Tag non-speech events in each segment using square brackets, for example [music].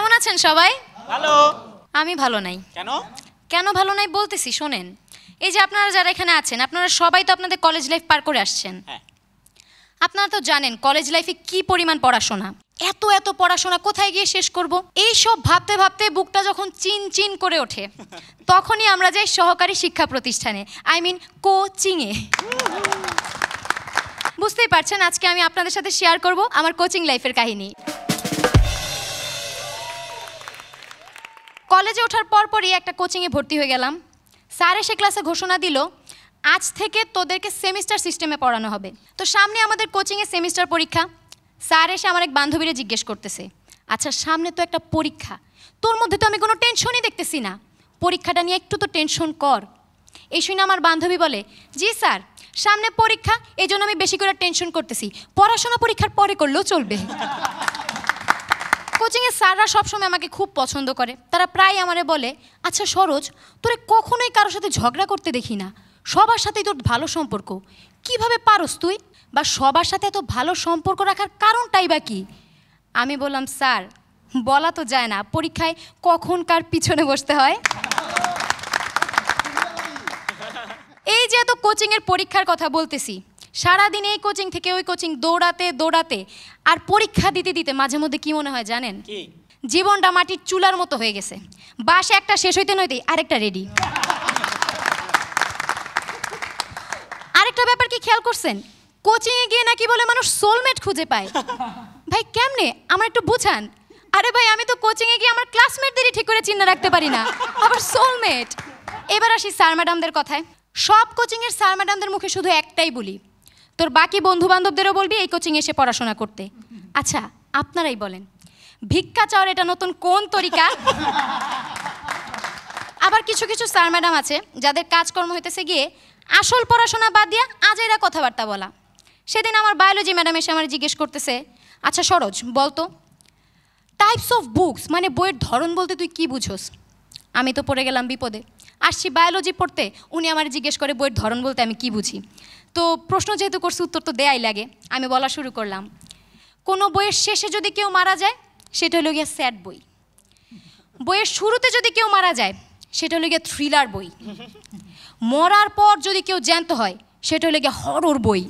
কেমন আছেন সবাই ভালো আমি ভালো নাই কেন কেন ভালো নাই বলতেছি শোনেন এই যে আপনারা যারা এখানে আছেন আপনারা সবাই তো আপনাদের কলেজ লাইফ পার করে আসছেন হ্যাঁ। আপনারা তো জানেন কলেজ লাইফে কি পরিমাণ পড়াশোনা এত এত পড়াশোনা কোথায় গিয়ে শেষ করব এই সব ভাবতে ভাবতে বুকটা যখন চিন চিন করে ওঠে [laughs] তখনই আমরা যাই সহকারী শিক্ষা প্রতিষ্ঠানে আই মিন কোচিংয়ে বুঝতেই পারছেন আজকে আমি আপনাদের সাথে শেয়ার করব আমার কোচিং লাইফের কাহিনী কলেজে ওঠার পরপরই একটা কোচিংয়ে ভর্তি হয়ে গেলাম স্যার এসে ক্লাসে ঘোষণা দিল আজ থেকে তোদেরকে সেমিস্টার সিস্টেমে পড়ানো হবে তো সামনে আমাদের কোচিংয়ে সেমিস্টার পরীক্ষা স্যার এসে আমার এক বান্ধবীরা জিজ্ঞেস করতেছে আচ্ছা সামনে তো একটা পরীক্ষা তোর মধ্যে তো আমি কোনো টেনশনই দেখতেছি না পরীক্ষাটা নিয়ে একটু তো টেনশন কর এই শুনে আমার বান্ধবী বলে জি স্যার সামনে পরীক্ষা এই জন্য আমি বেশি করে টেনশন করতেছি পড়াশোনা পরীক্ষার পরে করলেও চলবে কোচিংয়ে স্যাররা সবসময় আমাকে খুব পছন্দ করে তারা প্রায় আমারে বলে আচ্ছা সরোজ তোরে কখনোই কারোর সাথে ঝগড়া করতে দেখি না সবার সাথেই তোর ভালো সম্পর্ক কিভাবে পারস তুই বা সবার সাথে এত ভালো সম্পর্ক রাখার কারণটাই বা কি আমি বললাম স্যার বলা তো যায় না পরীক্ষায় কখন কার পিছনে বসতে হয় এই যে এত কোচিংয়ের পরীক্ষার কথা বলতেছি সারাদিন এই কোচিং থেকে ওই কোচিং দৌড়াতে দৌড়াতে আর পরীক্ষা দিতে দিতে মাঝে মধ্যে কী মনে হয় জানেন জীবনটা মাটির চুলার মতো হয়ে গেছে বাসে একটা শেষ হইতে নইতেই আরেকটা রেডি আরেকটা ব্যাপার কি খেয়াল করছেন কোচিংয়ে গিয়ে নাকি বলে মানুষ সোলমেট খুঁজে পায় ভাই কেমনে আমার একটু বুঝান আরে ভাই আমি তো কোচিংয়ে গিয়ে আমার ক্লাসমেটদেরই ঠিক করে চিহ্ন রাখতে পারি না আবার সোলমেট এবার আসি স্যার ম্যাডামদের কথায় সব কোচিংয়ের স্যার ম্যাডামদের মুখে শুধু একটাই বলি তোর বাকি বন্ধুবান্ধবদেরও বলবি এই কোচিং এসে পড়াশোনা করতে আচ্ছা আপনারাই বলেন ভিক্ষা চাওয়ার এটা নতুন কোন তরিকা আবার কিছু কিছু স্যার ম্যাডাম আছে যাদের কাজকর্ম হইতেছে গিয়ে আসল পড়াশোনা বাদ দিয়া আজ এরা কথাবার্তা বলা সেদিন আমার বায়োলজি ম্যাডাম এসে আমার জিজ্ঞেস করতেছে আচ্ছা সরোজ বলতো টাইপস অফ বুকস মানে বইয়ের ধরন বলতে তুই কি বুঝোস আমি তো পড়ে গেলাম বিপদে আসছি বায়োলজি পড়তে উনি আমার জিজ্ঞেস করে বইয়ের ধরন বলতে আমি কি বুঝি তো প্রশ্ন যেহেতু করছি উত্তর তো দেয়াই লাগে আমি বলা শুরু করলাম কোনো বইয়ের শেষে যদি কেউ মারা যায় সেটা হলো গিয়া স্যাড বই বইয়ের শুরুতে যদি কেউ মারা যায় সেটা হলো গিয়ে থ্রিলার বই মরার পর যদি কেউ জ্যান্ত হয় সেটা হলো গিয়ে হরর বই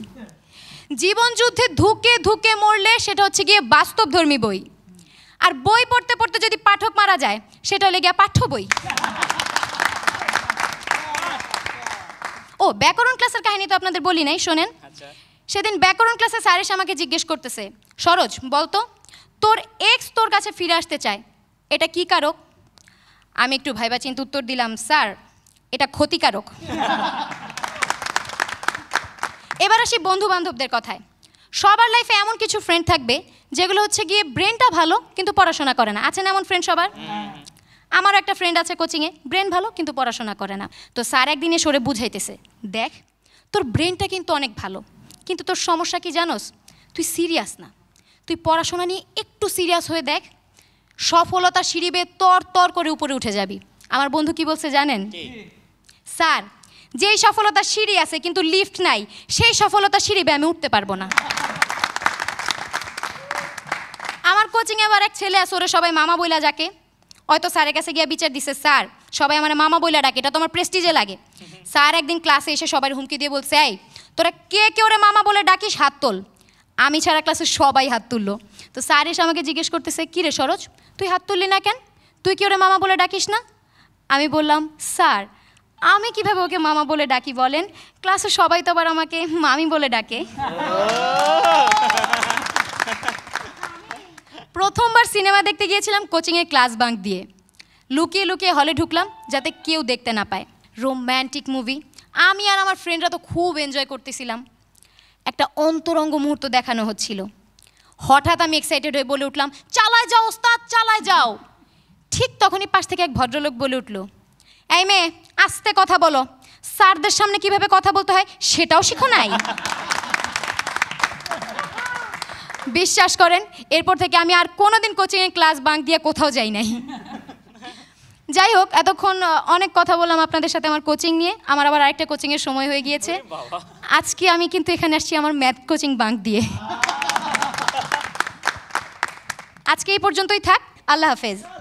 জীবনযুদ্ধে ধুকে ধুকে মরলে সেটা হচ্ছে গিয়ে বাস্তবধর্মী বই আর বই পড়তে পড়তে যদি পাঠক মারা যায় সেটা হলে গিয়া পাঠ্য বই ও ব্যাকরণ ক্লাসের কাহিনী তো আপনাদের বলি নাই শোনেন আচ্ছা। সেদিন ব্যাকরণ ক্লাসে স্যার এসে আমাকে জিজ্ঞেস করতেছে সরোজ বলতো তোর এক্স তোর কাছে ফিরে আসতে চায় এটা কি কারক আমি একটু ভাইবা চিন্তা উত্তর দিলাম স্যার এটা ক্ষতিকারক এবার আসি বন্ধু বান্ধবদের কথায় সবার লাইফে এমন কিছু ফ্রেন্ড থাকবে যেগুলো হচ্ছে গিয়ে ব্রেনটা ভালো কিন্তু পড়াশোনা করে না আছেন এমন ফ্রেন্ড সবার আমার একটা ফ্রেন্ড আছে কোচিংয়ে ব্রেন ভালো কিন্তু পড়াশোনা করে না তো স্যার একদিন সরে বুঝাইতেছে দেখ তোর ব্রেনটা কিন্তু অনেক ভালো কিন্তু তোর সমস্যা কি জানোস তুই সিরিয়াস না তুই পড়াশোনা নিয়ে একটু সিরিয়াস হয়ে দেখ সফলতা সিঁড়ি বেয়ে তর তর করে উপরে উঠে যাবি আমার বন্ধু কি বলছে জানেন স্যার যেই সফলতা সিঁড়ি আছে কিন্তু লিফট নাই সেই সফলতা সিঁড়ি আমি উঠতে পারবো না আমার কোচিংয়ে আবার এক ছেলে আছে ওরে সবাই মামা বইলা যাকে হয়তো স্যারের কাছে গিয়ে বিচার দিছে স্যার সবাই আমার মামা বইলা ডাকে এটা তো আমার প্রেস্টিজে লাগে স্যার একদিন ক্লাসে এসে সবাই হুমকি দিয়ে বলছে এই তোরা কে কে ওরে মামা বলে ডাকিস হাত তোল আমি ছাড়া ক্লাসে সবাই হাত তুললো তো স্যার এসে আমাকে জিজ্ঞেস করতেছে কী রে সরোজ তুই হাত তুললি না কেন তুই কি ওরে মামা বলে ডাকিস না আমি বললাম স্যার আমি কিভাবে ওকে মামা বলে ডাকি বলেন ক্লাসে সবাই তো আবার আমাকে মামি বলে ডাকে সিনেমা দেখতে গিয়েছিলাম কোচিংয়ের ক্লাস বাঙ্ক দিয়ে লুকিয়ে লুকিয়ে হলে ঢুকলাম যাতে কেউ দেখতে না পায় রোম্যান্টিক মুভি আমি আর আমার ফ্রেন্ডরা তো খুব এনজয় করতেছিলাম একটা অন্তরঙ্গ মুহূর্ত দেখানো হচ্ছিল হঠাৎ আমি এক্সাইটেড হয়ে বলে উঠলাম চালায় যাও ওস্তাদ চালায় যাও ঠিক তখনই পাশ থেকে এক ভদ্রলোক বলে উঠল এই মেয়ে আস্তে কথা বলো স্যারদের সামনে কিভাবে কথা বলতে হয় সেটাও শিখো নাই বিশ্বাস করেন এরপর থেকে আমি আর কোনো দিন কোচিংয়ে ক্লাস বাঙ্ক দিয়ে কোথাও যাই নাই যাই হোক এতক্ষণ অনেক কথা বললাম আপনাদের সাথে আমার কোচিং নিয়ে আমার আবার আরেকটা কোচিংয়ের সময় হয়ে গিয়েছে আজকে আমি কিন্তু এখানে আসছি আমার ম্যাথ কোচিং বাঙ্ক দিয়ে আজকে এই পর্যন্তই থাক আল্লাহ হাফেজ